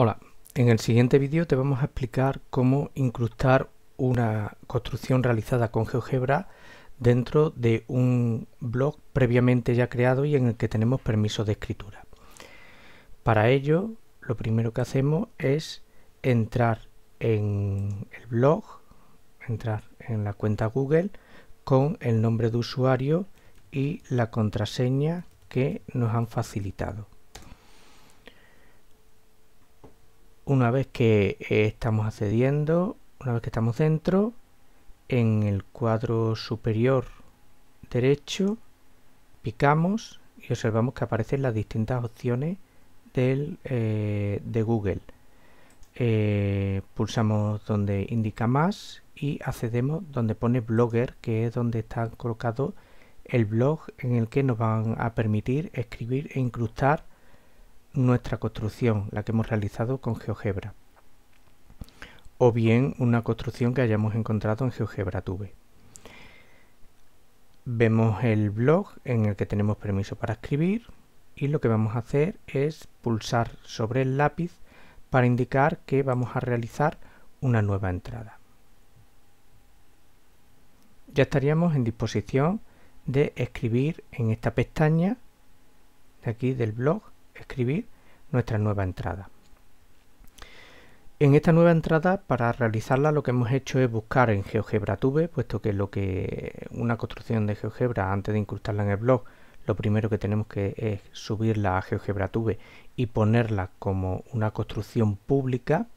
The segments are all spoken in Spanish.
Hola, en el siguiente vídeo te vamos a explicar cómo incrustar una construcción realizada con GeoGebra dentro de un blog previamente ya creado y en el que tenemos permiso de escritura. Para ello, lo primero que hacemos es entrar en el blog, entrar en la cuenta Google con el nombre de usuario y la contraseña que nos han facilitado. una vez que eh, estamos accediendo, una vez que estamos dentro, en el cuadro superior derecho picamos y observamos que aparecen las distintas opciones eh, de Google. Eh, pulsamos donde indica más y accedemos donde pone Blogger, que es donde está colocado el blog en el que nos van a permitir escribir e incrustar nuestra construcción, la que hemos realizado con GeoGebra, o bien una construcción que hayamos encontrado en GeoGebraTube. Vemos el blog en el que tenemos permiso para escribir y lo que vamos a hacer es pulsar sobre el lápiz para indicar que vamos a realizar una nueva entrada. Ya estaríamos en disposición de escribir en esta pestaña de aquí del blog escribir nuestra nueva entrada. En esta nueva entrada, para realizarla, lo que hemos hecho es buscar en GeoGebra Tube, puesto que lo que una construcción de GeoGebra, antes de incrustarla en el blog, lo primero que tenemos que es subirla a GeoGebra y ponerla como una construcción pública.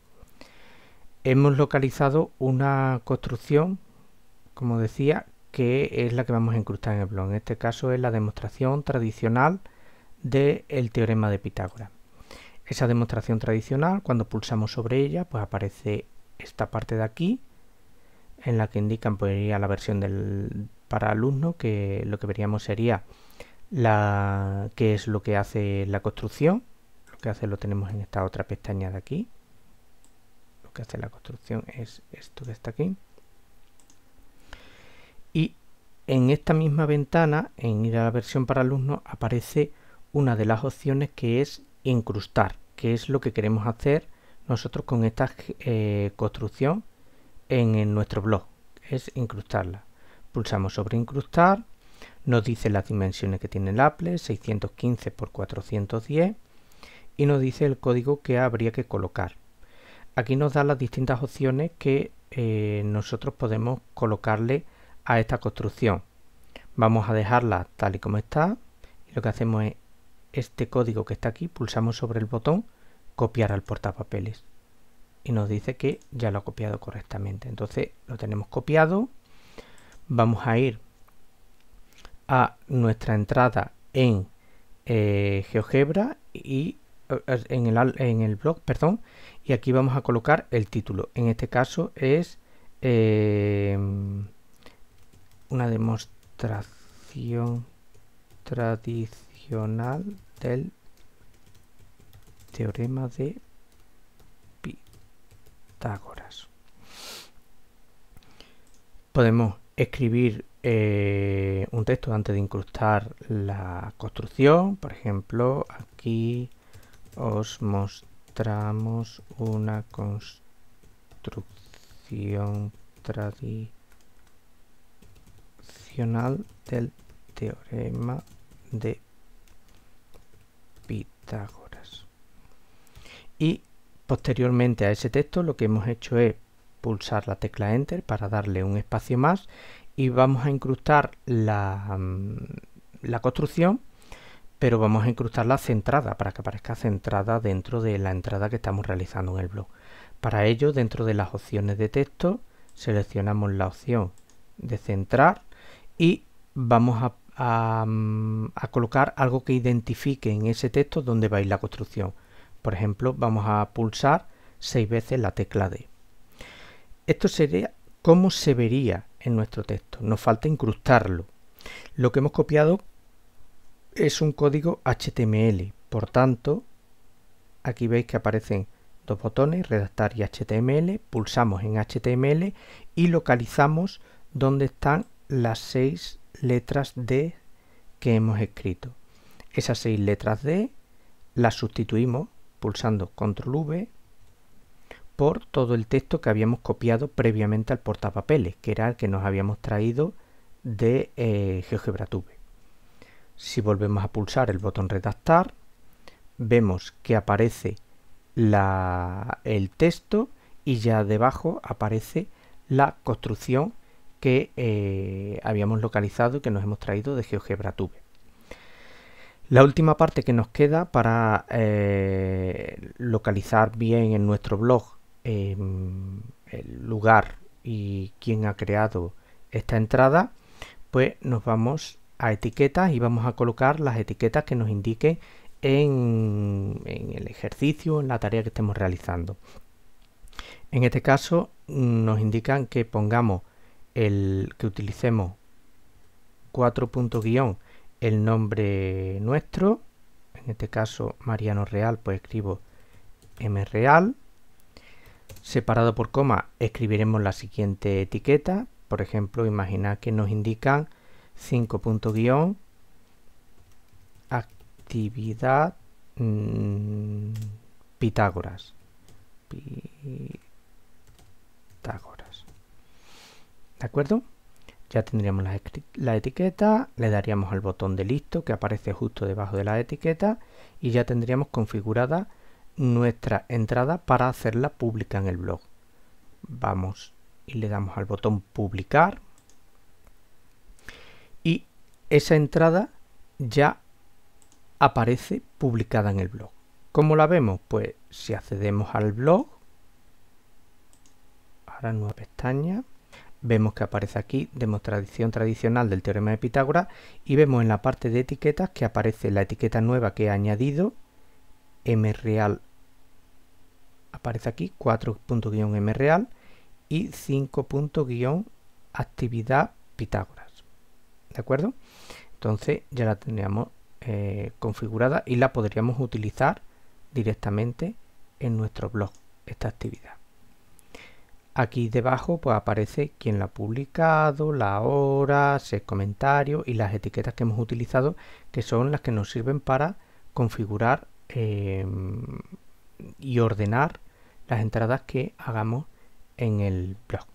Hemos localizado una construcción, como decía, que es la que vamos a incrustar en el blog. En este caso es la demostración tradicional del teorema de Pitágoras. Esa demostración tradicional, cuando pulsamos sobre ella, pues aparece esta parte de aquí, en la que indican pues, la versión del, para alumno, que lo que veríamos sería la, qué es lo que hace la construcción. Lo que hace lo tenemos en esta otra pestaña de aquí. Lo que hace la construcción es esto que está aquí. Y en esta misma ventana, en ir a la versión para alumnos, aparece una de las opciones que es incrustar, que es lo que queremos hacer nosotros con esta eh, construcción en, nuestro blog, es incrustarla. Pulsamos sobre incrustar, nos dice las dimensiones que tiene el Apple, 615 x 410, y nos dice el código que habría que colocar. Aquí nos da las distintas opciones que eh, nosotros podemos colocarle a esta construcción. Vamos a dejarla tal y como está, y lo que hacemos es este código que está aquí, pulsamos sobre el botón copiar al portapapeles y nos dice que ya lo ha copiado correctamente. Entonces lo tenemos copiado. Vamos a ir a nuestra entrada en eh, GeoGebra y eh, en el, blog, perdón, y aquí vamos a colocar el título. En este caso es em, una demostración tradicional del teorema de Pitágoras. Podemos escribir eh, un texto antes de incrustar la construcción. Por ejemplo, aquí os mostramos una construcción tradicional del teorema de y posteriormente a ese texto lo que hemos hecho es pulsar la tecla Enter para darle un espacio más y vamos a incrustar la, mm, la construcción pero vamos a incrustarla centrada para que aparezca centrada dentro de la entrada que estamos realizando en el blog. Para ello, dentro de las opciones de texto, seleccionamos la opción de centrar y vamos a Mm, a, colocar algo que identifique en ese texto donde va la construcción. Por ejemplo, vamos a pulsar seis veces la tecla D. Esto sería cómo se vería en nuestro texto. Nos falta incrustarlo. Lo que hemos copiado es un código HTML. Por tanto, aquí veis que aparecen dos botones, redactar y HTML. Pulsamos en HTML y localizamos donde están las seis letras D que hemos escrito. Esas seis letras D las sustituimos pulsando control V por todo el texto que habíamos copiado previamente al portapapeles, que era el que nos habíamos traído de GeoGebraTube. Eh, GeoGebra Tube. Si volvemos a pulsar el botón redactar, vemos que aparece la, el texto y ya debajo aparece la construcción que eh, habíamos localizado y que nos hemos traído de GeoGebra La última parte que nos queda para eh, localizar bien en nuestro blog em, el lugar y quién ha creado esta entrada, pues nos vamos a etiquetas y vamos a colocar las etiquetas que nos indique en el ejercicio, en la tarea que estemos realizando. En este caso nos indican que pongamos el que utilicemos 4 punto guión el nombre nuestro, en este caso Mariano Real, pues escribo m real separado por coma escribiremos la siguiente etiqueta, por ejemplo, imagina que nos indican 5 punto guión, actividad mm, Pitágoras, ¿De acuerdo? Ya tendríamos la, etiqueta, le daríamos al botón de listo que aparece justo debajo de la etiqueta y ya tendríamos configurada nuestra entrada para hacerla pública en el blog. Vamos y le damos al botón publicar y esa entrada ya aparece publicada en el blog. ¿Cómo la vemos? Pues si accedemos al blog, ahora nueva pestaña, vemos que aparece aquí demostración tradicional del teorema de Pitágoras y vemos en la parte de etiquetas que aparece la etiqueta nueva que he añadido, m real aparece aquí 4.-m real y 5.-actividad Pitágoras. ¿De acuerdo? Entonces ya la teníamos eh, configurada y la podríamos utilizar directamente en nuestro blog, esta actividad. Aquí debajo pues aparece quién la ha publicado, la hora, si comentarios comentario y las etiquetas que hemos utilizado que son las que nos sirven para configurar em, y ordenar las entradas que hagamos en el blog.